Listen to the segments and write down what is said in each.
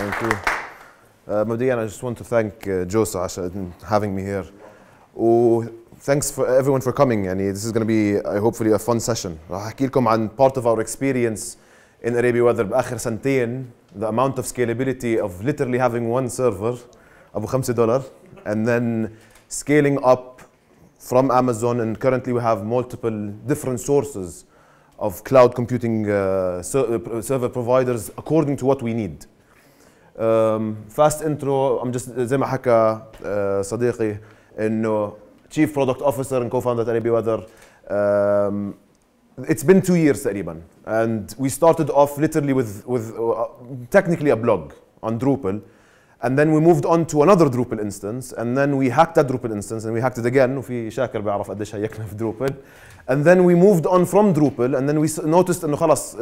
Thank you. Uh, I just want to thank uh, Joe Sash for having me here. Oh, thanks for everyone for coming. this is going to be uh, hopefully a fun session. راح احكي part of our experience in Arabia Weather باخر سنتين the amount of scalability of literally having one server of 5 dollars and then scaling up from Amazon and currently we have multiple different sources of cloud computing uh, uh server providers according to what we need. فاست انترو ام جست زي ما حكى uh, صديقي انه تشيف برودكت اوفيسر اند كو فاوندر اريبي وذر it's been two years تقريبا and we started off literally with with uh, technically a blog on Drupal and then we moved on to another Drupal instance and then we hacked that Drupal instance and we hacked it again وفي شاكر بيعرف قديش هيكنا في Drupal and then we moved on from Drupal and then we noticed انه خلص uh,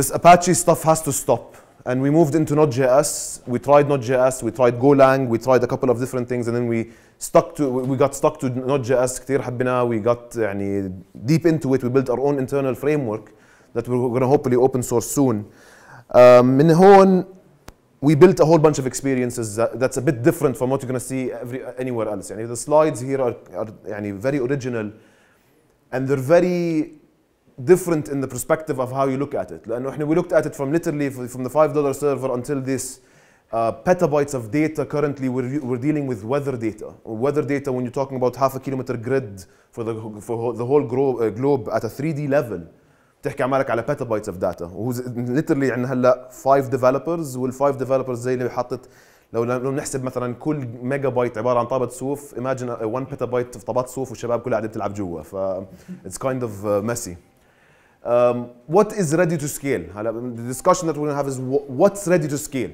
this Apache stuff has to stop and we moved into Node.js. We tried Node.js, we tried Golang, we tried a couple of different things, and then we stuck to we got stuck to Node.js كثير We got يعني deep into it. We built our own internal framework that we're going to hopefully open source soon. Um, the هون we built a whole bunch of experiences that, that's a bit different from what you're going to see every, anywhere else. يعني the slides here are, are يعني very original and they're very different in the perspective of how you look at it. لأنه we looked at it from literally from the $5 server until this uh, petabytes of data currently we're, we're dealing with weather data. Weather data when you're talking about half a kilometer grid for the, for the whole uh, globe at a 3D level. بتحكي عمالك على petabytes of data literally عندنا هلا 5 developers وال5 developers زي اللي حطت لو لو نحسب مثلا كل ميجا بايت عباره عن طابه صوف imagine 1 petabyte في طابات صوف والشباب كلها قاعده بتلعب جوا ف it's kind of uh, messy um, what is ready to scale? The discussion that we're going to have is what's ready to scale?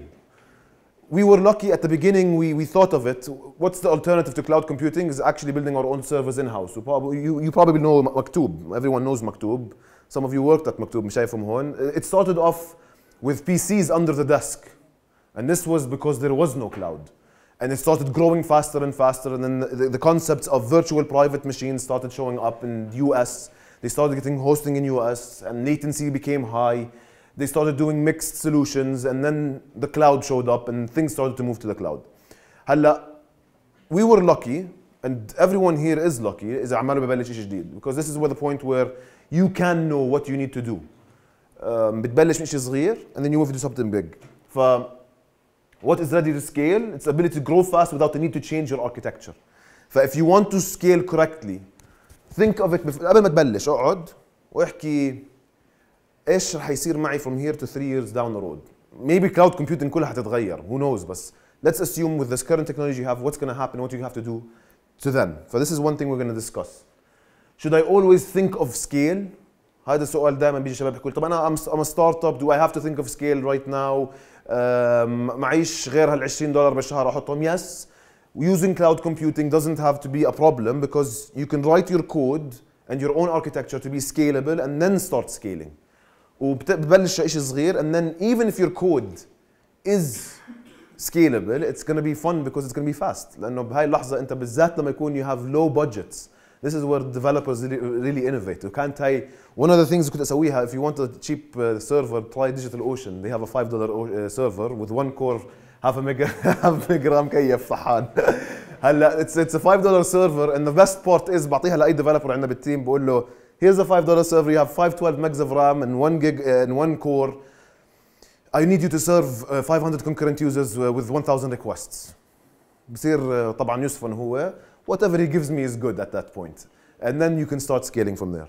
We were lucky at the beginning, we, we thought of it. What's the alternative to cloud computing is actually building our own servers in-house. You, you, probably know Maktub. Everyone knows Maktub. Some of you worked at Maktub, Mishay from Hon. Uh, it started off with PCs under the desk. And this was because there was no cloud. And it started growing faster and faster. And then the, the concepts of virtual private machines started showing up in the US they started getting hosting in US and latency became high. They started doing mixed solutions and then the cloud showed up and things started to move to the cloud. هلا we were lucky and everyone here is lucky Is عماله ببلش شيء جديد because this is where the point where you can know what you need to do. Um, بتبلش من شيء صغير and then you move to something big. ف what is ready to scale? It's ability to grow fast without the need to change your architecture. If you want to scale correctly, ثينك اوف ات قبل ما تبلش اقعد واحكي ايش رح يصير معي فروم هير تو 3 years داون ذا رود maybe cloud computing كلها حتتغير who knows بس let's assume with this current technology you have what's going to happen what you have to do to them so this is one thing we're going to discuss should I always think of scale هذا السؤال دائما بيجي شباب بيحكوا طب انا ام ستارت اب دو اي هاف تو ثينك اوف سكيل رايت ناو معيش غير هال 20 دولار بالشهر احطهم يس using cloud computing doesn't have to be a problem because you can write your code and your own architecture to be scalable and then start scaling. and then even if your code is scalable it's going to be fun because it's going to be fast And you have low budgets this is where developers really, You innovate not tie one of the things كنت اسويها if you want a cheap uh, server try DigitalOcean they have a $5 uh, server with one core half a half a جرام كيف فحان هلا اتس اتس 5 دولار سيرفر اند ذا بيست بارت از بعطيها لاي ديفلوبر عندنا بالتيم بقول له here's a 5 dollar server you have 512 megs of ram and 1 gig and 1 core I need you to serve uh, 500 concurrent users uh, with 1000 requests بصير uh, طبعا يسفن هو whatever he gives me is good at that point and then you can start scaling from there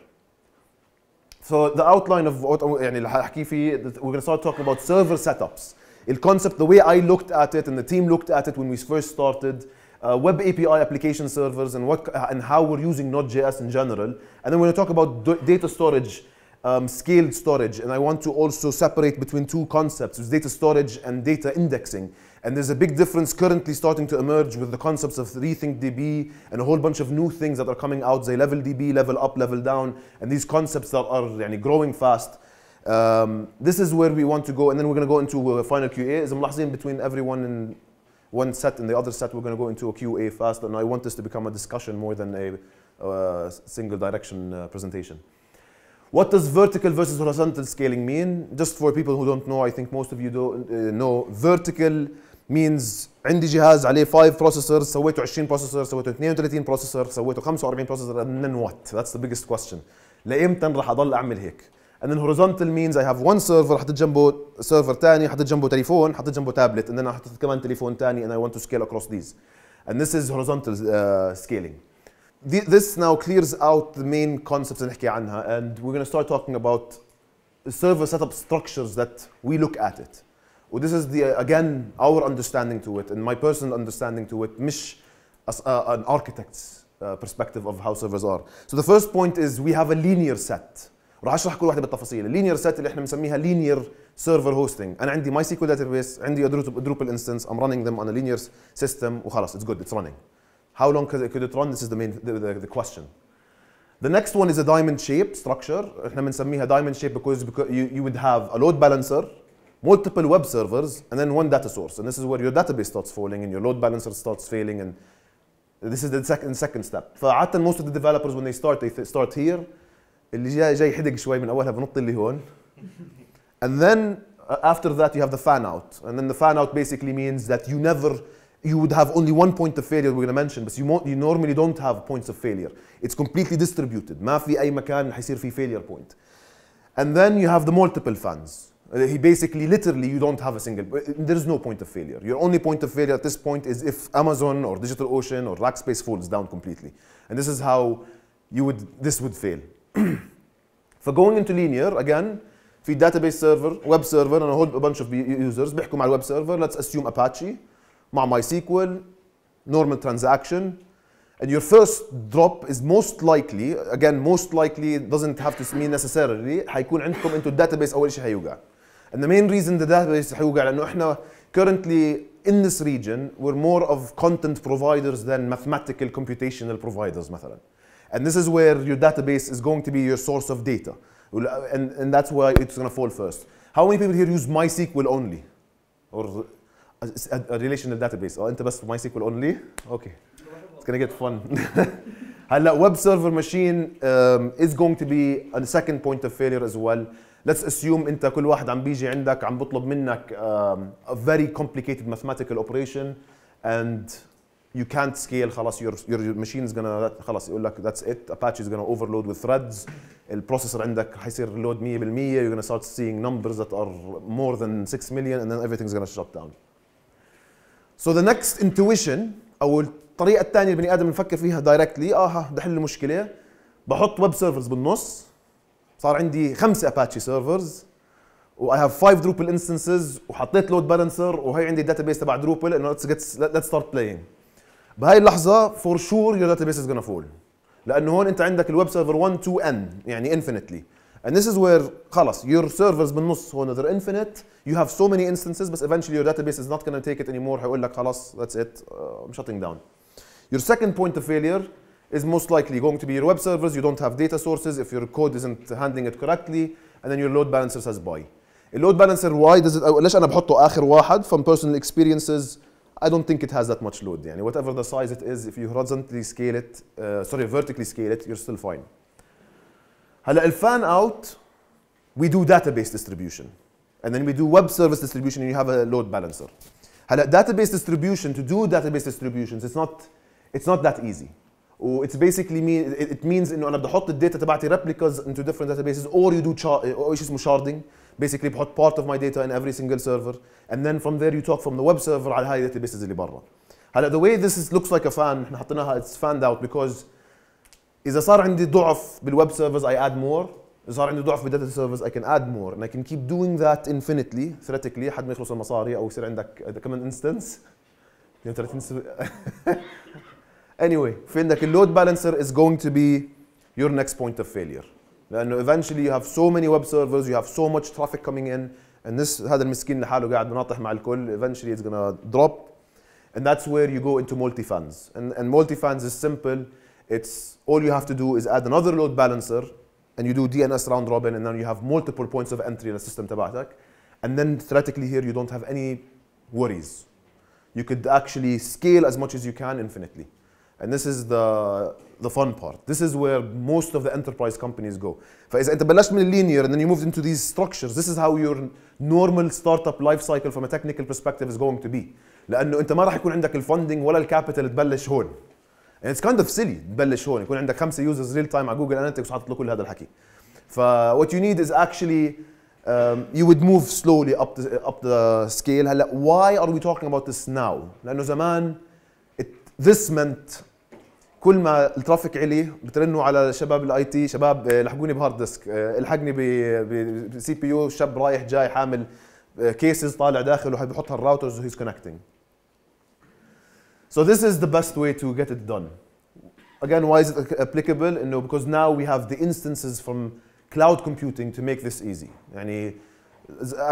so the outline of what يعني اللي فيه we're going to start talking about server setups the concept, the way I looked at it and the team looked at it when we first started, uh, web API application servers and, what, uh, and how we're using Node.js in general. And then we're going to talk about data storage, um, scaled storage. And I want to also separate between two concepts, which data storage and data indexing. And there's a big difference currently starting to emerge with the concepts of RethinkDB and a whole bunch of new things that are coming out, say LevelDB, Level Up, Level Down, and these concepts that are yani, growing fast. Um, this is where we want to go, and then we're going to go into uh, a final QA. As ملاحظين between everyone in one set and the other set, we're going to go into a QA fast, and I want this to become a discussion more than a uh, single direction uh, presentation. What does vertical versus horizontal scaling mean? Just for people who don't know, I think most of you do, uh, know, vertical means عندي جهاز عليه 5 processors سويته 20 processor سويته 32 processor سويته 45 processor and then what? That's the biggest question. لإمتى رح أضل أعمل هيك؟ and then horizontal means I have one server حطيت جنبه سيرفر ثاني حطيت جنبه تليفون حطيت جنبه tablet. and then I حطيت كمان تليفون ثاني and I want to scale across these and this is horizontal uh, scaling this now clears out the main concepts اللي نحكي عنها and we're going to start talking about server setup structures that we look at it this is the uh, again our understanding to it and my personal understanding to it مش as, uh, an architect's uh, perspective of how servers are so the first point is we have a linear set راح اشرح كل واحده بالتفاصيل اللينير سيت اللي احنا بنسميها لينير سيرفر هوستنج انا عندي ماي سيكول داتابيس عندي دروبل انستنس ام رانينج ذم اون لينير سيستم وخلاص اتس جود اتس رانينج How long could it, could it run? This is the main the, the, the question. The next one is a diamond shape structure. احنا بنسميها diamond shape because, because you, you would have a load balancer, multiple web servers, and then one data source. And this is where your database starts falling and your load balancer starts failing. And this is the second second step. فعادة most of the developers when they start, they th start here. اللي جاي جاي حدق شوي من اولها بنط اللي هون and then uh, after that you have the fan out and then the fan out basically means that you never you would have only one point of failure we're going to mention but you, you normally don't have points of failure it's completely distributed ما في اي مكان حيصير في failure point and then you have the multiple fans uh, he basically literally you don't have a single uh, there is no point of failure your only point of failure at this point is if amazon or Digital Ocean or rackspace falls down completely and this is how you would this would fail فجوينج انتو لينير again في database server web server and a whole bunch of users بيحكوا مع الويب server let's assume Apache مع MySQL normal transaction and your first drop is most likely again most likely doesn't have to mean necessarily حيكون عندكم انتو database? اول شيء حيوقع and the main reason the database حيوقع لانه احنا currently in this region we're more of content providers than mathematical computational providers مثلا and this is where your database is going to be your source of data. Uh, and, and that's why it's going to fall first. How many people here use MySQL only? Or a, uh, a, a relational database? Oh, انت بس MySQL only? Okay. It's going to get fun. هلا web server machine um, is going to be a second point of failure as well. Let's assume انت كل واحد عم بيجي عندك عم بطلب منك um, a very complicated mathematical operation and you can't scale خلاص your ماشينز machine's gonna خلاص يقول لك ذاتس ات it از gonna overload with threads البروسيسور عندك حيصير لود 100% you're gonna start seeing numbers that are more than 6 million and then از gonna shut down. So the next intuition او الطريقه الثانيه البني ادم بنفكر فيها دايركتلي اه بدي احل المشكله بحط ويب سيرفرز بالنص صار عندي خمسه اباتشي سيرفرز I have five Drupal instances وحطيت load balancer وهي عندي الداتا بيس تبع let's انه let's start playing. بهاي اللحظه فور شور يور داتا بيس از gonna فول لان هون انت عندك الويب سيرفر 1 2 ان يعني انفينيتلي And this is where خلاص your servers بالنص هون they're infinite you have so many instances بس eventually your database is not going to take it anymore هيقول لك خلاص that's it I'm shutting down. Your second point of failure is most likely going to be your web servers you don't have data sources if your code isn't handling it correctly and then your load balancer says bye. اللود بالانسر واي ليش انا بحطه اخر واحد from personal experiences I don't think it has that much load. Yani whatever the size it is, if you horizontally scale it, uh, sorry, vertically scale it, you're still fine. هلا الفان اوت we do database distribution. And then we do web service distribution and you have a load balancer. هلا database distribution to do database distributions it's not it's not that easy. Oh, it's basically mean it means انه انا بدي احط الداتا تبعتي replicas into different databases or you do which اسمه sharding بيسكلي بحط بارت اوف ماي داتا ان افري سنجل سيرفر اند ذن فروم ذير يو توك فروم ذا ويب سيرفر على هاي الداتا بيسز اللي برا هلا ذا واي ذس لوكس لايك ا فان احنا حطيناها اتس فاند اوت بيكوز اذا صار عندي ضعف بالويب سيرفرز اي اد مور اذا صار عندي ضعف بالداتا سيرفرز اي كان اد مور اند اي كان كيب دوينج ذات انفينيتلي ثريتيكلي حد ما يخلص المصاري او يصير عندك كمان انستنس 32 سب... anyway في عندك اللود بالانسر از جوينج تو بي your next point of failure لانه eventually you have so many web servers you have so much traffic coming in and this هذا المسكين لحاله قاعد مناطح مع الكل eventually it's gonna drop and that's where you go into multi-fans and, and multi-fans is simple it's all you have to do is add another load balancer and you do DNS round robin and then you have multiple points of entry in the system تبعتك and then theoretically here you don't have any worries you could actually scale as much as you can infinitely and this is the the fun part. This is where most of the enterprise companies go. فإذا أنت بلشت من linear and then you moved into these structures, this is how your normal startup life cycle from a technical perspective is going to be. لأنه أنت ما راح يكون عندك الفندنج ولا الكابيتال تبلش هون. And it's kind of silly تبلش هون، يكون عندك خمسة users real time على جوجل اناليتكس وحاطط له كل هذا الحكي. ف what you need is actually um, you would move slowly up the, up the scale. هلا why are we talking about this now؟ لأنه زمان this meant, كل ما الترافيك علي بترنوا على شباب الاي تي شباب لحقوني بهارد ديسك الحقني بسي بي يو شاب رايح جاي حامل كيسز طالع داخل وحد بحطها الراوترز وهيز كونكتنج So this is the best way to get it done. Again, why is it applicable? No, because now we have the instances from cloud computing to make this easy. Yani,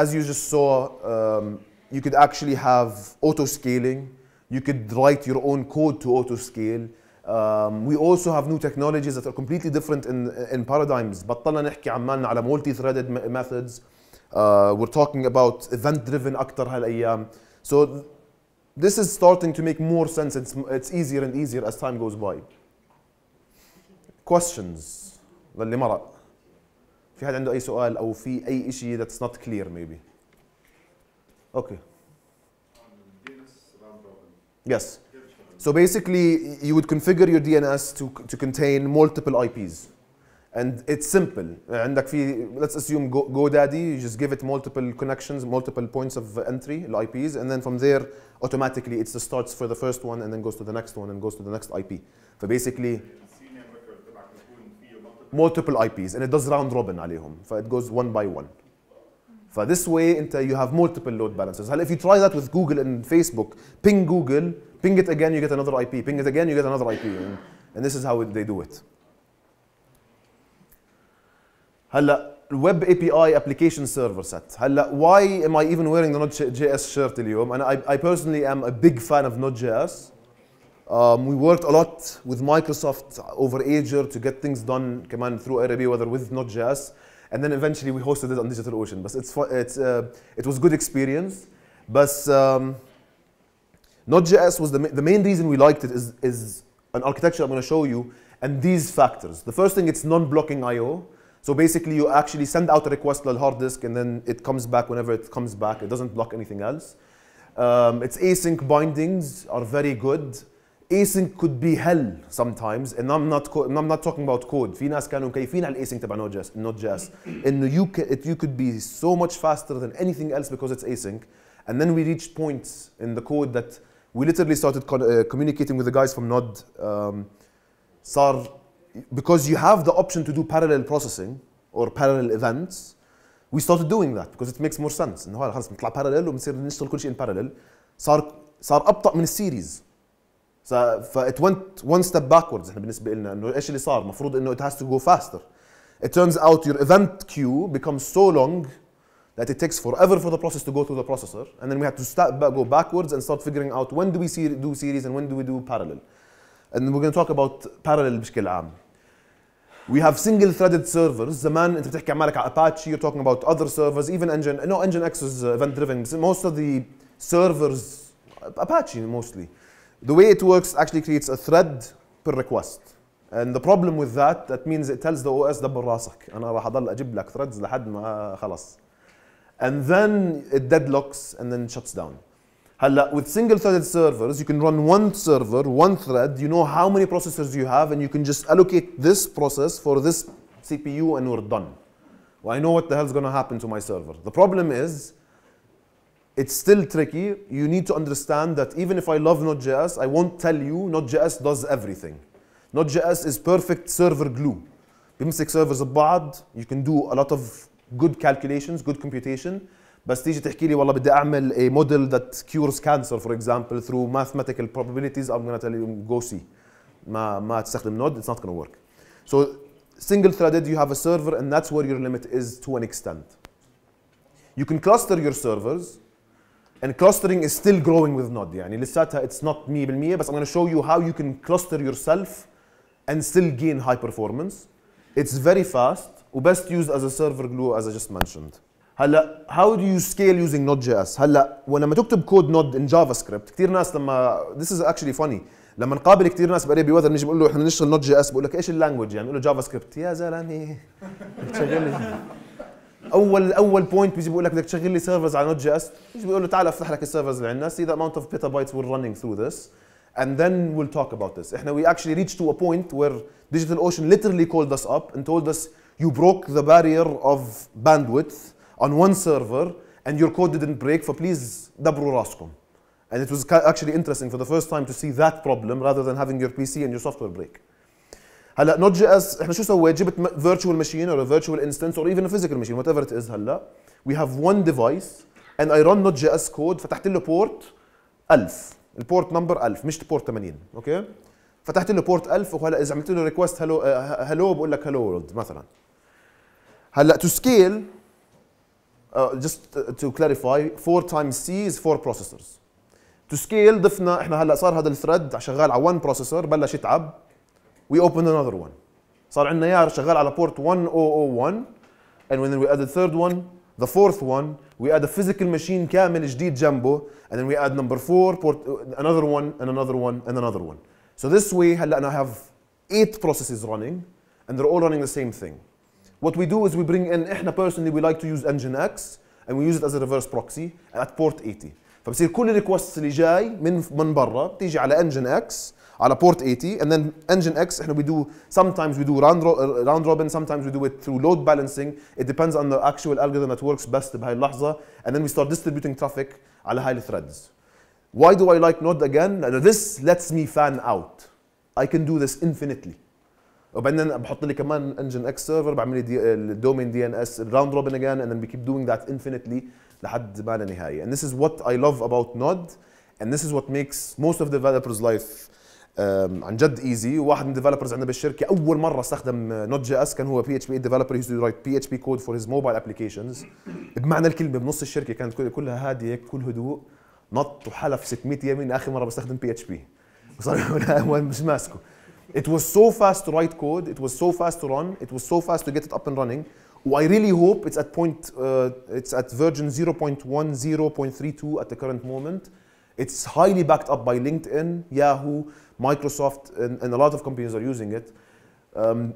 as you just saw, um, you could actually have auto scaling. You could write your own code to auto scale. Um, we also have new technologies that are completely different in, in paradigms بطلنا نحكي عمالنا على multi threaded methods uh, we're talking about event driven أكتر هالأيام so this is starting to make more sense it's, it's easier and easier as time goes by questions للي مرق في حد عنده أي سؤال أو في أي شيء that's not clear maybe okay Yes. So basically, you would configure your DNS to, to contain multiple IPs. And it's simple. let's assume Go, GoDaddy, you just give it multiple connections, multiple points of entry, IPs, and then from there, automatically it starts for the first one and then goes to the next one and goes to the next IP. So basically, multiple IPs, and it does round robin عليهم. So it goes one by one this way انت you have multiple load balances. if you try that with Google and Facebook ping Google ping it again you get another IP ping it again you get another IP and, this is how they do it Hala, web API, application اي ابلكيشن سيرفر سيت هلا واي ام اي ايفن ويرينج ذا نوت جي اس شيرت اليوم انا اي بيرسونلي ام ا we worked a lot with Microsoft over Azure to get things done كمان through Arabi, whether with Node.js and then eventually we hosted it on DigitalOcean. But it's, it's, uh, it was good experience. But um, Node.js was the, ma the main reason we liked it is, is an architecture I'm going to show you and these factors. The first thing, it's non-blocking I.O. So basically, you actually send out a request to the hard disk, and then it comes back whenever it comes back. It doesn't block anything else. Um, its async bindings are very good. Async could be hell sometimes and I'm not I'm not talking about code في ناس كانوا مكيفين على الايسنج تبع نوت جاس انه you can, it, you could be so much faster than anything else because it's async and then we reached points in the code that we literally started uh, communicating with the guys from Nod um, صار because you have the option to do parallel processing or parallel events we started doing that because it makes more sense انه خلص بنطلع parallel وبنصير نشتغل كل شيء in parallel صار صار ابطا من السيريز so, ونت ون ستيب باكوردز احنا بالنسبه لنا انه ايش اللي صار المفروض انه ات هاز تو جو فاستر it turns out your event queue becomes so long that it takes forever for the process to go through the processor and then we have to go backwards and start figuring out when do we see, do series and when do we do parallel and we're going to talk about parallel بشكل عام We have single threaded servers زمان انت بتحكي عمالك على Apache you're talking about other servers even Engine no Engine X is uh, event driven most of the servers Apache mostly the way it works actually creates a thread per request. And the problem with that, that means it tells the OS دبر راسك انا راح اضل اجيب لك threads لحد ما خلص. And then it deadlocks and then shuts down. هلا with single threaded servers you can run one server, one thread, you know how many processors you have and you can just allocate this process for this CPU and we're done. Well, I know what the hell's going to happen to my server. The problem is it's still tricky. You need to understand that even if I love Node.js, I won't tell you Node.js does everything. Node.js is perfect server glue. بيمسك سيرفرز ببعض you can do a lot of good calculations good computation بس تيجي تحكي لي والله بدي اعمل a model that cures cancer for example through mathematical probabilities I'm gonna tell you go see ما ما تستخدم node it's not gonna work so single threaded you have a server and that's where your limit is to an extent you can cluster your servers and clustering is still growing with Node. يعني لساتها it's not 100% but I'm going to show you how you can cluster yourself and still gain high performance. It's very fast وبست used as a server glue as I just mentioned. هلا how do you scale using Node.js؟ هلا ولما تكتب كود نود in JavaScript كثير ناس لما this is actually funny لما نقابل كثير ناس بقريب وذر بنيجي بقول له احنا بنشتغل نوت جي اس بقول لك ايش اللانجوج يعني بقول له جافا سكريبت يا زلمه اول اول point بيجي بيقول لك بدك تشغل لي سيرفرز على نوت جي اس بيجي بيقول له تعال افتح لك السيرفرز اللي عندنا see the amount of petabytes we're running through this and then we'll talk about this احنا we actually reached to a point where digital ocean literally called us up and told us you broke the barrier of bandwidth on one server and your code didn't break please فبليز دبروا راسكم and it was actually interesting for the first time to see that problem rather than having your PC and your software break هلا نوت جي اس احنا شو سويت جبت فيرتشوال ماشين او فيرتشوال انستنس او ايفن فيزيكال ماشين وات ايفر ات از هلا وي هاف وان ديفايس اند اي رن نوت جي اس كود فتحت له بورت 1000 البورت نمبر 1000 مش بورت 80 اوكي فتحت له بورت 1000 وهلا اذا عملت له ريكوست هلو هلو بقول لك هلو وورلد مثلا هلا تو سكيل جست تو كلاريفاي 4 تايمز سي از 4 بروسيسورز تو سكيل ضفنا احنا هلا صار هذا الثريد شغال على 1 بروسيسور بلش يتعب we opened another one صار عندنا يار شغال على port 1001 and when we added third one the fourth one we add a physical machine كامل جديد جنبه and then we add number four port another one and another one and another one so this way هلا انا have eight processes running and they're all running the same thing what we do is we bring in احنا personally we like to use engine x and we use it as a reverse proxy at port 80 فبصير كل الريكوست اللي جاي من من برا بتيجي على انجن اكس على بورت 80 اند ذن انجن اكس احنا بدو سم تايمز بدو راوند روبن سم تايمز بدو ات ثرو لود بالانسنج ات ديبندز اون ذا اكشوال الجوريثم ات وركس بيست بهاي اللحظه اند ذن وي ستارت ديستريبيوتنج ترافيك على هاي الثريدز واي دو اي لايك نود اجين لانه ذس ليتس مي فان اوت اي كان دو ذس انفينيتلي وبعدين بحط لي كمان انجن اكس سيرفر بعمل لي الدومين دي ان اس راوند روبن اجين اند ذن وي كيب دوينج ذات انفينيتلي لحد ما لا نهايه and this is what I love about Nod and this is what makes most of the developers life um, عن جد ايزي واحد من الديفلوبرز عندنا بالشركه اول مره استخدم نوت جي اس كان هو بي اتش بي ديفلوبر يوز رايت بي اتش بي كود فور هيز موبايل ابلكيشنز بمعنى الكلمه بنص الشركه كانت كلها هاديه كل هدوء نط وحلف 600 يمين اخر مره بستخدم بي اتش بي صار مش ماسكه It was so fast to write code, it was so fast to run, it was so fast to get it up and running I really hope it's at point, uh, it's at version 0.10.32 at the current moment. It's highly backed up by LinkedIn, Yahoo, Microsoft, and, and a lot of companies are using it. Um,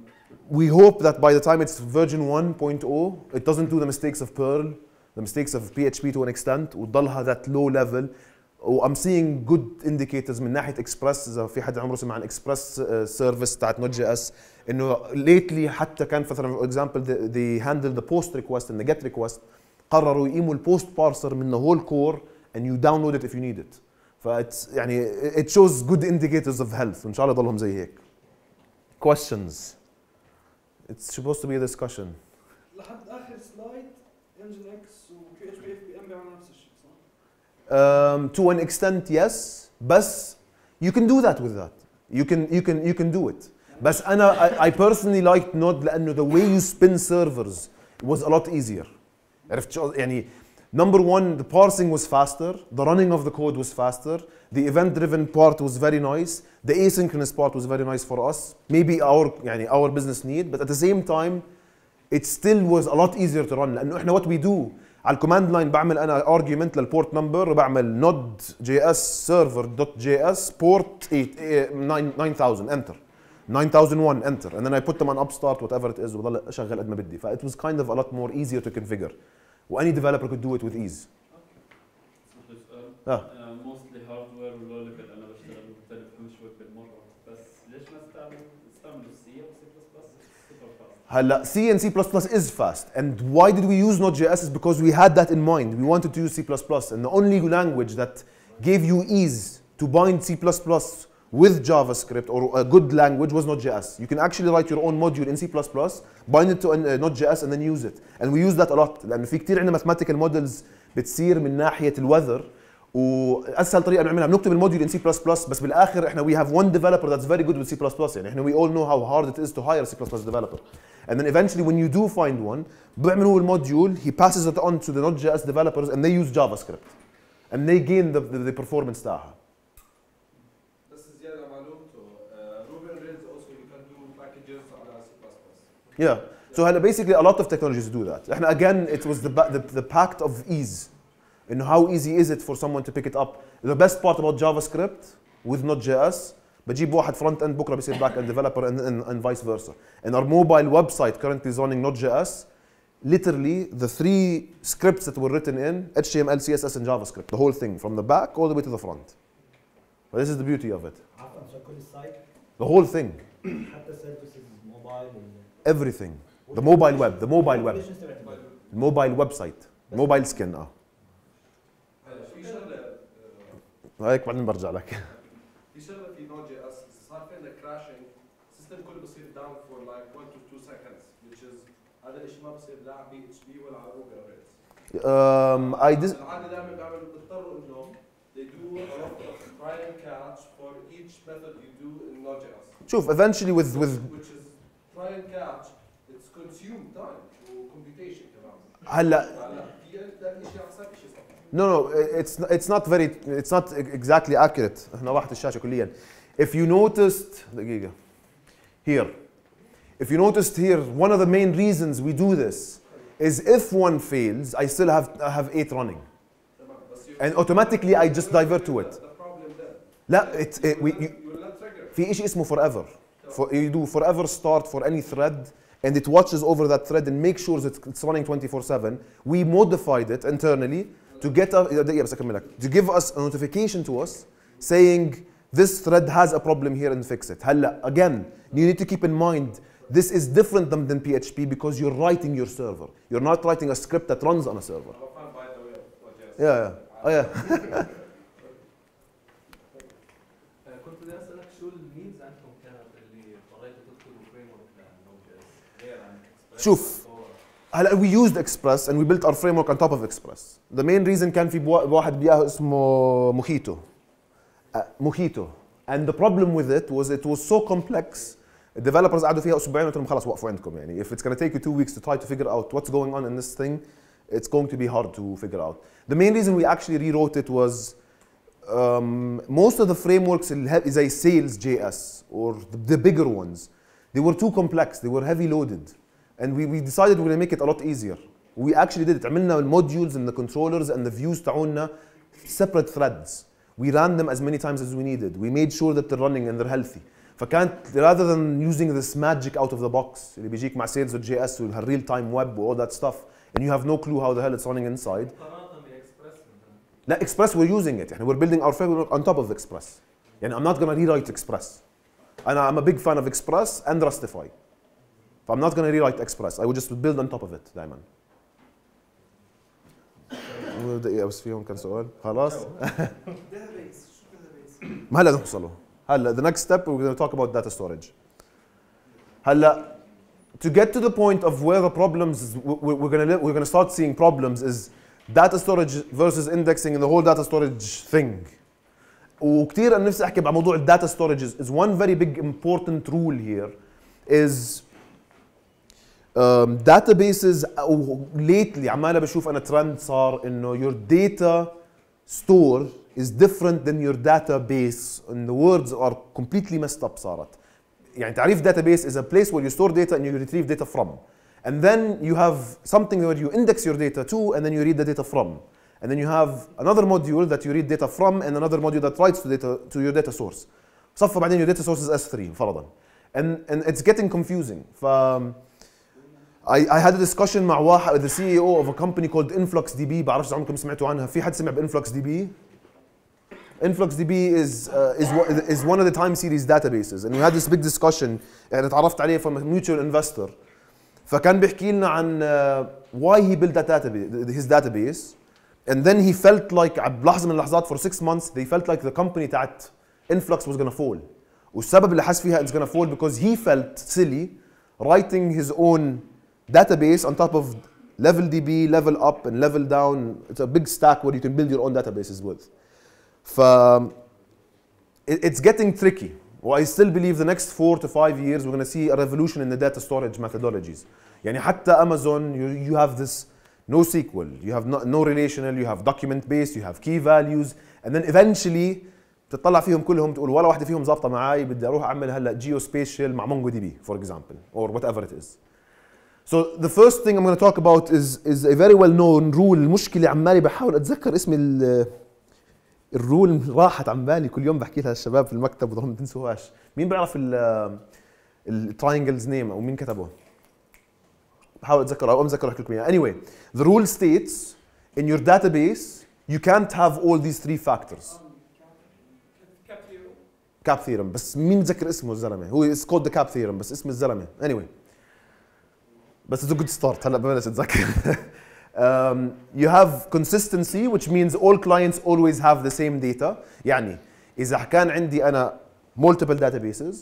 we hope that by the time it's version 1.0, it doesn't do the mistakes of Perl, the mistakes of PHP to an extent, وتضلها that low level وام سينج جود انديكيتورز من ناحيه اكسبرس اذا في حد عمره سمع عن اكسبرس سيرفيس تاعت نوت جي اس انه ليتلي حتى كان مثلا فور اكزامبل دي هاندل ذا بوست ريكوست اند جيت ريكوست قرروا يقيموا البوست بارسر من ذا هول كور ان يو داونلود ات اف يو نيد ات ف يعني ات شوز جود انديكيتورز اوف هيلث وان شاء الله يضلهم زي هيك questions اتس سبوست تو بي ا discussion لحد اخر سلايد engine اكس Um, to an extent, yes, but you can do that with that. You can, you can, you can do it. But I, I personally liked not the way you spin servers was a lot easier. number one, the parsing was faster, the running of the code was faster, the event-driven part was very nice, the asynchronous part was very nice for us, maybe our يعني our business need, but at the same time, it still was a lot easier to run لأنه what we do على الكوماند لاين بعمل انا ارجيومنت للبورت نمبر بعمل نود جي اس سيرفر دوت جي اس بورت 9000 انتر 9001 enter and then I put them on upstart whatever it is وبضل اشغل قد ما بدي ف it was kind of a lot more easier to configure و any developer could do it with ease. اه هلا C and C++ is fast and why did we use Node.js is because we had that in mind we wanted to use C++ and the only language that gave you ease to bind C++ with JavaScript or a good language was Node.js. You can actually write your own module in C++, bind it to uh, Node.js and then use it. And we use that a lot لأنه في كثير عندنا mathematical models بتصير من ناحية weather. واسهل طريقه نعملها بنكتب الموديول ان سي بلس بلس بس بالاخر احنا وي هاف وان ديفلوبر ذاتس فيري جود وذ سي بلس بلس يعني احنا وي اول نو هاو هارد ات از تو هاير سي بلس بلس ديفلوبر اند ذن ايفنتشلي وين يو دو فايند وان بيعملوا الموديول هي باسز ات اون تو ذا نوت جي اس ديفلوبرز اند ذي يوز جافا سكريبت اند ذي جين ذا بيرفورمانس تاعها آه، Yeah. So basically a lot of technologies do that. احنا again it was the the, the pact of ease. and how easy is it for someone to pick it up the best part about javascript with node.js بجيب واحد فرونت اند بكره بيصير back-end developer, and vice versa and our mobile website currently is running node.js literally the three scripts that were written in HTML, CSS, and JavaScript. The whole thing, from the back all the way to the front. But this is the beauty of it. The whole thing. Everything. The mobile web, the mobile web. Mobile website. Mobile skin. هيك بعدين برجع لك في شغله في نوت جي اس صار في عندك كراشنج السيستم كله بصير داون فور لايك 1 تو 2 سكندز which is هذا الشيء ما بصير لا على بي اتش بي ولا على اوبرا ريتس امم اي dis العاده دائما بيعملوا بيضطروا انهم they do a lot of try and catch for each method you do in Node.js. شوف eventually with with which is try and catch it's consume time وكمبيوتيشن كمان هلا هلا في عندك شيء على No, no, it's it's not very it's not exactly accurate. احنا راحت الشاشة كليا. If you noticed دقيقة here. If you noticed here, one of the main reasons we do this is if one fails, I still have I have eight running. And automatically I just divert to it. لا it, it, we, you, في اشي اسمه forever. For, you do forever start for any thread and it watches over that thread and makes sure that it's running 24/7. We modified it internally to get us, to give us a notification to us saying this thread has a problem here and fix it. again, you need to keep in mind this is different than, than PHP because you're writing your server. You're not writing a script that runs on a server. Yeah, yeah. Oh, yeah. شوف uh, هلا وي يوزد اكسبرس اند وي بيلت اور فريم ورك اون توب اوف اكسبرس ذا مين ريزن كان في واحد بياه اسمه موخيتو موخيتو اند ذا بروبلم وذ ات واز ات واز سو كومبلكس Developers قعدوا فيها اسبوعين قلت لهم وقفوا عندكم يعني if it's gonna take you two weeks to try to figure out what's going on in this thing it's going to be hard to figure out the main reason we actually rewrote it was um, most of the frameworks is a زي JS or the bigger ones they were too complex they were heavy loaded and we, we decided we're gonna make it a lot easier we actually did it عملنا الموديولز and the controllers and the views تاعونا separate threads we ran them as many times as we needed we made sure that they're running and they're healthy فكانت rather than using this magic out of the box اللي بيجيك مع سيلز والجي اس time web ويب all that stuff and you have no clue how the hell it's running inside لا express we're using it يعني we're building our framework on top of express يعني I'm not gonna rewrite express انا I'm a big fan of express and rustify I'm not going to rewrite Express. I will just build on top of it دائما. دقيقة بس فيهم كان سؤال خلاص ما هلا نوصله هلا the next step we're going to talk about data storage هلا to get to the point of where the problems is, we're going to we're going to start seeing problems is data storage versus indexing and the whole data storage thing وكتير انا نفسي احكي عن موضوع storage is one very big important rule here is um, databases uh, lately عمالة بشوف أنا trends صار إنه your data store is different than your database and the words are completely messed up صارت يعني تعريف database is a place where you store data and you retrieve data from and then you have something where you index your data to and then you read the data from and then you have another module that you read data from and another module that writes to data to your data source So, for بعدين your data source is S3 فرضا and and it's getting confusing I, I had a discussion مع واحد the CEO of a company called Influx DB بعرفش اذا عمركم سمعتوا عنها في حد سمع بإنفلux DB؟ InfluxDB is, uh, is, is one of the time series databases and we had this big discussion يعني تعرفت عليه from a mutual investor فكان بيحكي لنا عن uh, why he built that database, his database and then he felt like بلحظة من اللحظات for six months they felt like the company تاعت Influx was gonna fall والسبب اللي حس فيها it's gonna fall because he felt silly writing his own database on top of level DB, level up, and level down. It's a big stack where you can build your own databases with. Um, it's getting tricky. Well, I still believe the next four to five years, we're going to see a revolution in the data storage methodologies. يعني حتى Amazon, you, you have this no you have no, no relational, you have document based, you have key values, and then eventually تطلع فيهم كلهم تقول ولا واحده فيهم ظابطه معي بدي اروح اعمل هلا geospatial مع MongoDB, for example, or whatever it is. So the first thing I'm going to talk about is is a very well known rule المشكلة عمالي بحاول أتذكر اسم ال الرول راحت عن بالي كل يوم بحكيها للشباب في المكتب بضلهم تنسوهاش مين بيعرف ال التراينجلز نيم أو مين كتبه بحاول أتذكر أو أتذكر أحكي لكم إياه anyway the rule states in your database you can't have all these three factors cap theorem cap theorem بس مين ذكر اسمه الزلمه هو اتس called ذا cap theorem بس اسم الزلمه anyway بس it's a good start هلا ببلش اتذكر um, you have consistency which means all clients always have the same data يعني اذا كان عندي انا multiple databases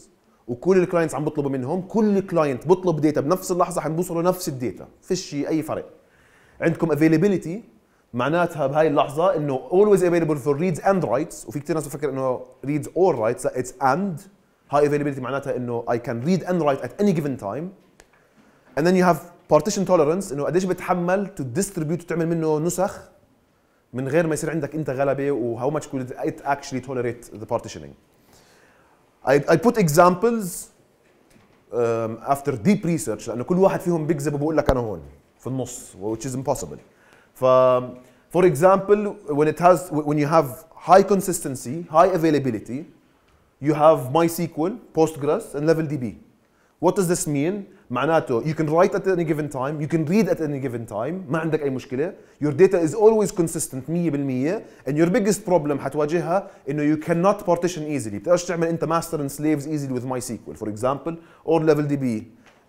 وكل الكلاينتس عم بطلبوا منهم كل كلاينت بطلب داتا بنفس اللحظه حنوصلوا نفس الداتا فيش اي فرق عندكم availability معناتها بهاي اللحظه انه always available for reads and writes وفي كثير ناس بفكر انه reads or writes لا it's and هاي availability معناتها انه I can read and write at any given time and then you have partition tolerance انه قديش بتحمل to distribute وتعمل منه نسخ من غير ما يصير عندك انت غلبه و how much could it actually tolerate the partitioning. I, I put examples um, after deep research لانه كل واحد فيهم بيكذب وبقول لك انا هون في النص which is impossible. ف for example when it has when you have high consistency, high availability, you have MySQL, Postgres and LevelDB. What does this mean? معناته you can write at any given time, you can read at any given time, ما عندك أي مشكلة. Your data is always consistent 100% and your biggest problem حتواجهها إنه you cannot partition easily. بتقدرش تعمل أنت master and slaves easily with MySQL for example or LevelDB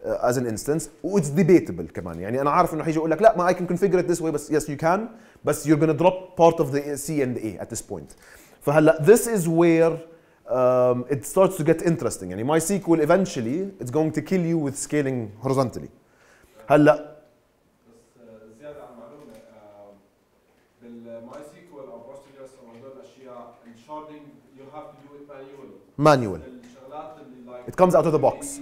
uh, as an instance oh, It's debatable كمان يعني أنا عارف إنه حيجي يقول لك لا ما I can configure it this way بس yes you can بس you're gonna drop part of the C and the A at this point. فهلا this is where um, it starts to get interesting in MySQL eventually it's going to kill you with scaling horizontally هلا manual. It comes out of the box.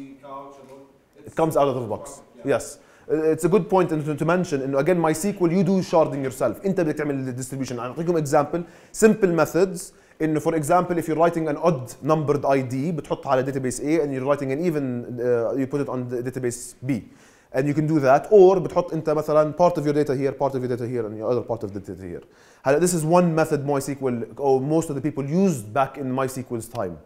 It comes out of the box. Yes. It's a good point to mention And again MySQL you do sharding yourself. انت بدك تعمل distribution. I'll an example simple methods انه فور اكزامبل if you're writing an odd numbered ID بتحطها على database A and you're writing an even uh, you put it on database B and you can do that or بتحط انت مثلا part of your data here part of your data here and your other part of the data here هلا this is one method MySQL or most of the people used back in MySQL's time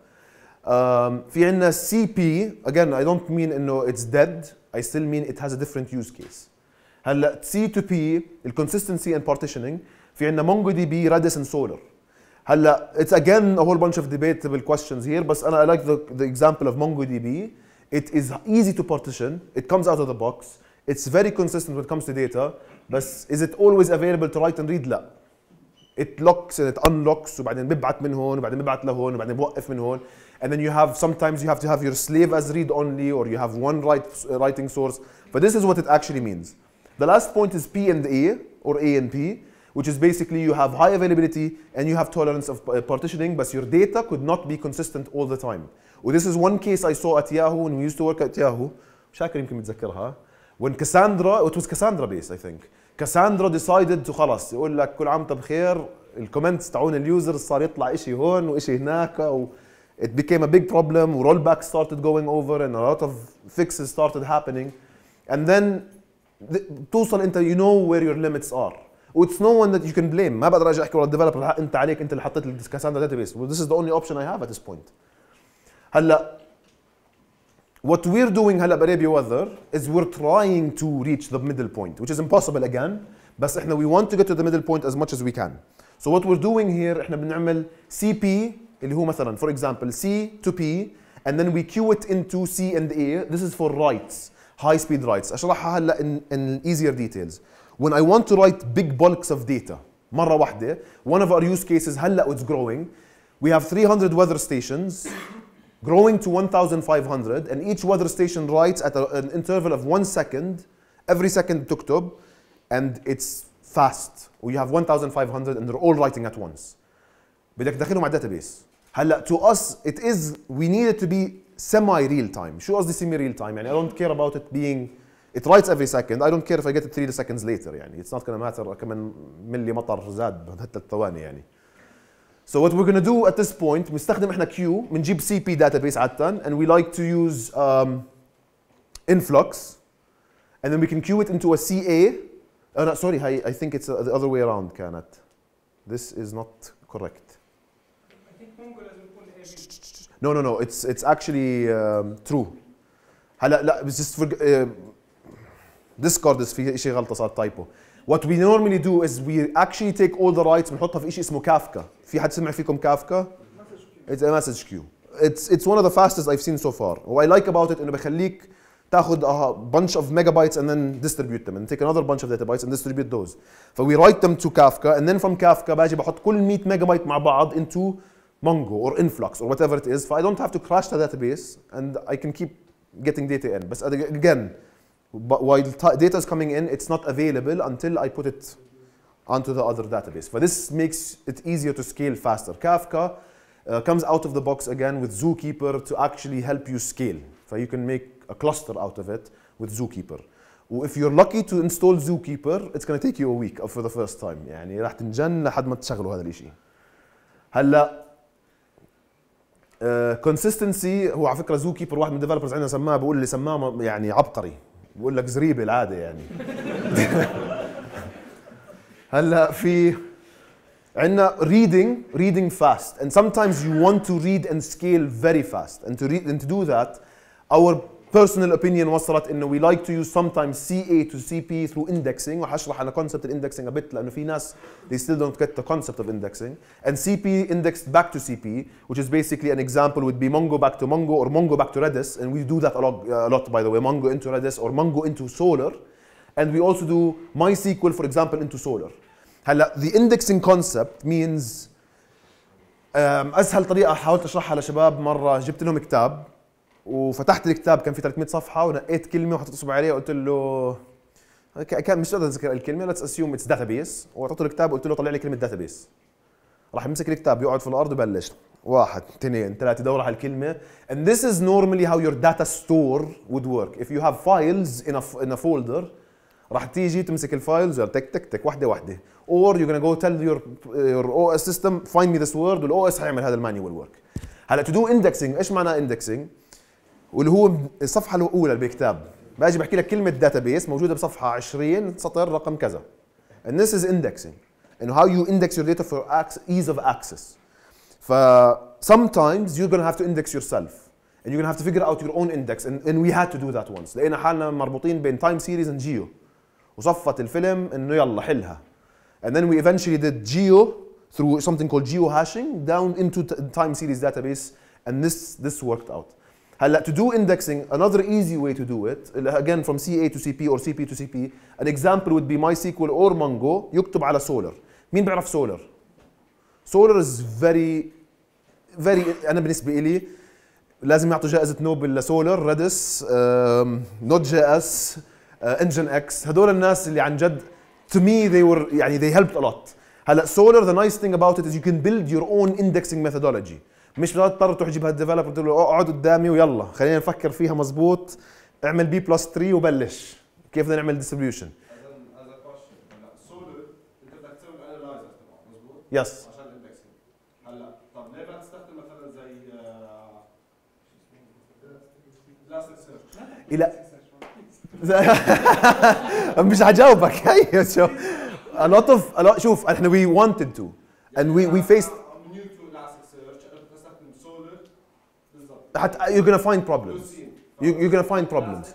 um, في CP again I don't mean انه it's dead I still mean it has a different use case هلا C to P الconsistency and partitioning في عندنا MongoDB Redis and Solar هلا اتس اجين ا هول بانش اوف debatable questions here But I like the, the example of MongoDB it is easy to partition it comes out of the box it's very consistent when it comes to data But is it always available to write and read لا it locks and it unlocks وبعدين ببعت من هون وبعدين ببعت لهون وبعدين بوقف من هون and then you have sometimes you have to have your slave as read only or you have one write, writing source but this is what it actually means the last point is P and A or A and P which is basically you have high availability and you have tolerance of uh, partitioning, but your data could not be consistent all the time. Well, this is one case I saw at Yahoo when we used to work at Yahoo. شاكر يمكن متذكرها. When Cassandra, it was Cassandra based I think. Cassandra decided to خلاص يقول لك كل عام طب بخير الكومنتس تاعون اليوزرز صار يطلع شيء هون وشيء هناك و it became a big problem rollbacks started going over and a lot of fixes started happening and then توصل انت you know where your limits are واتس نو ون ذات يو كان بليم ما بقدر اجي احكي والله الديفلوبر انت عليك انت اللي حطيت الكاساندرا داتابيس وذس از ذا اونلي اوبشن اي هاف ات ذس بوينت هلا what we're doing هلا بارابيا weather is we're trying to reach the middle point which is impossible again بس احنا we want to get to the middle point as much as we can so what we're doing here احنا بنعمل CP اللي هو مثلا for example C to P and then we queue it into C and A this is for writes high speed writes اشرحها هلا in, in easier details when I want to write big bulks of data مرة واحدة one of our use cases هلا it's growing we have 300 weather stations growing to 1500 and each weather station writes at a, an interval of one second every second تكتب and it's fast we have 1500 and they're all writing at once بدك تدخلهم على database هلا to us it is we need it to be semi real time شو قصدي semi real time يعني I don't care about it being it writes every second. I don't care if I get it 3 seconds later يعني. It's not going to matter كم ملي مطر زاد بهالثلاث ثواني يعني. So what we're going to do at this point بنستخدم احنا queue بنجيب CP database عادة and we like to use um, influx and then we can queue it into a CA. Oh no, sorry, I, I think it's a, uh, the other way around كانت. This is not correct. No no no, it's it's actually um, true. هلا لا just for, uh, ديسكورد في شيء غلطه صار تايبو do is we actually take all the تيك اول ذا رايتس بنحطها في شيء اسمه كافكا في حد سمع فيكم كافكا اتس ا مسج كيو اتس اتس ون اوف ذا فاستست ايف سين سو I like about اباوت ات انه بخليك تاخذ a bunch of megabytes and then distribute them and take another bunch of data bytes and distribute those. So we write them to Kafka and then from Kafka باجي بحط كل 100 megabyte مع بعض into Mongo or Influx or whatever it So I ف I don't have to crash the database and I can keep getting data in. But again but while data is coming in, it's not available until I put it onto the other database. But this makes it easier to scale faster. Kafka uh, comes out of the box again with Zookeeper to actually help you scale. So you can make a cluster out of it with Zookeeper. If you you're lucky to install Zookeeper it's going to take you a week uh, for the first time يعني راح تنجن لحد ما تشغلوا هذا الاشي. هلا كونسيستنسي هو على فكره زوكيبر واحد من الديفلوبرز عندنا سماه بيقول اللي سماه يعني عبقري بقول لك زريبه العاده يعني هلا في عندنا reading reading fast and sometimes you want to read and scale very fast and to read and to do that our personal opinion وصلت انه we like to use sometimes CA to CP through indexing وهشرح انا concept of indexing a bit لانه في ناس they still don't get the concept of indexing and CP indexed back to CP which is basically an example would be Mongo back to Mongo or Mongo back to Redis and we do that a lot, uh, a lot by the way Mongo into Redis or Mongo into Solar and we also do MySQL for example into Solar هلا the indexing concept means um, اسهل طريقه حاولت اشرحها لشباب مره جبت لهم كتاب وفتحت الكتاب كان في 300 صفحه ونقيت كلمه وحطيت اصبعي عليها وقلت له كان مش قادر اذكر الكلمه ليتس اسيوم اتس بيس واعطيته الكتاب وقلت له طلع لي كلمه بيس راح يمسك الكتاب يقعد في الارض وبلش واحد اثنين ثلاثة يدور على الكلمة and this is normally how your data store would work if you have files in a, in a folder راح تيجي تمسك الفايلز تك تك تك واحدة واحدة or you're gonna go tell your your OS system find me this word والاو اس حيعمل هذا المانيوال work هلا to do indexing ايش معنى indexing؟ واللي هو الصفحه الاولى بالكتاب باجي بحكي لك كلمه داتابيس موجوده بصفحه 20 سطر رقم كذا and this is indexing and how you index your data for ease of access ف sometimes you're gonna have to index yourself and you're gonna have to figure out your own index and, and we had to do that once لقينا حالنا مربوطين بين تايم سيريز and جيو وصفت الفيلم انه يلا حلها and then we eventually did geo through something called geo hashing down into time series database and this this worked out هلا to do indexing another easy way to do it again from CA to CP or CP to CP an example would be MySQL or Mongo يكتب على Solar مين بيعرف Solar؟ Solar is very very انا بالنسبه إلي لازم يعطوا جائزه نوبل لسولر ريدس نوت جي اس انجن اكس هدول الناس اللي عن جد to me they were يعني they helped a lot هلا Solar the nice thing about it is you can build your own indexing methodology مش تضطر تروح تجيب هالديفلوبر تقول له اقعد قدامي ويلا خلينا نفكر فيها مزبوط اعمل بي بلس 3 وبلش كيف بدنا نعمل ديستريبيوشن يس عشان هلا طب ليه تستخدم مثلا زي سيرش لا مش حجاوبك أيوة، شوف a lot of a lot شوف احنا we wanted to and we we faced Uh, you're going to find problems. You, are going to find problems.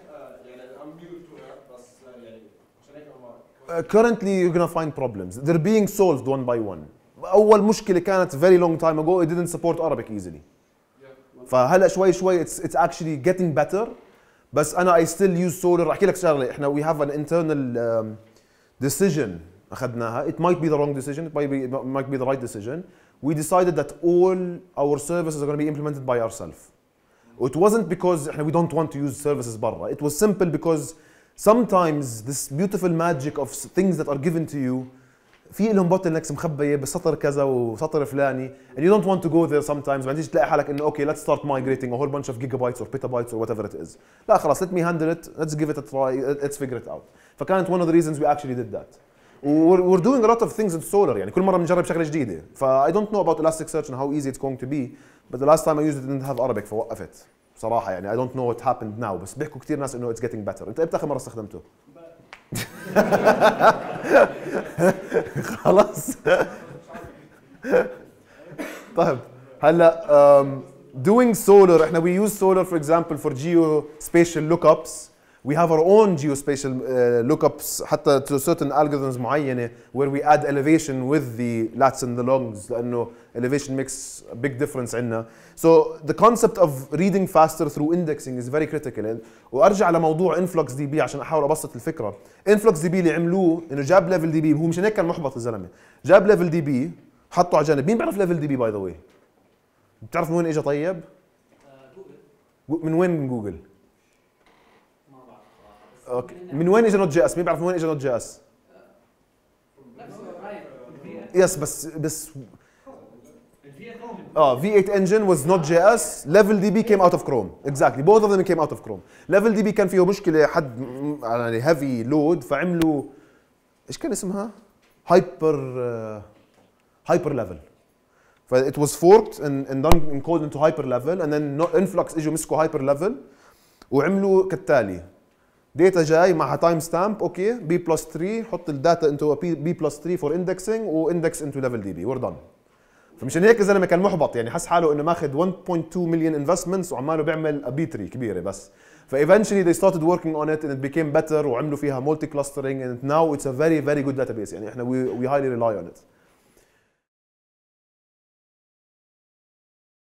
Uh, uh, currently you're going to find problems. They're being solved one by one. أول مشكلة كانت very long time ago it didn't support Arabic easily. فهلا شوي شوي it's, it's actually getting better بس انا I still use solar احكي لك شغله احنا we have an internal um, decision اخذناها it might be the wrong decision it might be, it might be the right decision we decided that all our services are going to be implemented by ourselves it wasn't because we don't want to use services barra. It was simple because sometimes this beautiful magic of things that are given to you في لهم bottlenecks مخبية بسطر كذا وسطر فلاني and you don't want to go there sometimes بعدين تلاقي حالك انه okay let's start migrating a whole bunch of gigabytes or petabytes or whatever it is لا خلاص let me handle it let's give it a try let's figure it out فكانت one of the reasons we actually did that we're doing a lot of things in solar يعني كل مره بنجرب شغله جديده ف I don't know about Elasticsearch and how easy it's going to be But the last time I used it didn't have Arabic فوقفت صراحة يعني I don't know what happened now بس بيحكوا كثير ناس انه it's getting better انت امتى اخر مره استخدمته؟ خلاص طيب هلا um, doing solar احنا we use solar for example for geospatial lookups we have our own geospatial uh, lookups حتى to certain algorithms معينه where we add elevation with the lats and the longs لانه elevation makes a big difference عندنا so the concept of reading faster through indexing is very critical and وارجع لموضوع influx دي بي عشان احاول ابسط الفكره influx دي بي اللي عملوه انه جاب ليفل دي بي هو مشان هيك كان محبط الزلمه جاب ليفل دي بي حطه على جنب مين بيعرف ليفل دي بي باي ذا بتعرف من وين إجا طيب من وين من جوجل اوكي من وين اجى نوت جي اس؟ مين بيعرف من وين اجى نوت جي اس؟ يس بس بس اه V8 engine was not JS level DB came out of Chrome exactly both of them came out of Chrome level DB كان فيه مشكلة حد يعني heavy load فعملوا ايش كان اسمها؟ هايبر هايبر ليفل ف it was forked and, and done and called into hyper level and then no, influx اجوا مسكوا hyper level وعملوا كالتالي داتا جاي معها تايم ستامب اوكي بي بلس 3 حط الداتا انتو بي بلس 3 فور اندكسنج واندكس انتو ليفل دي بي وير دون فمشان هيك الزلمه كان محبط يعني حس حاله انه ماخذ 1.2 مليون انفستمنتس وعماله بيعمل بي تري كبيره بس فايفنشلي they started working on it and it became better وعملوا فيها multi اند and now it's a very very good database يعني احنا we, we highly rely on it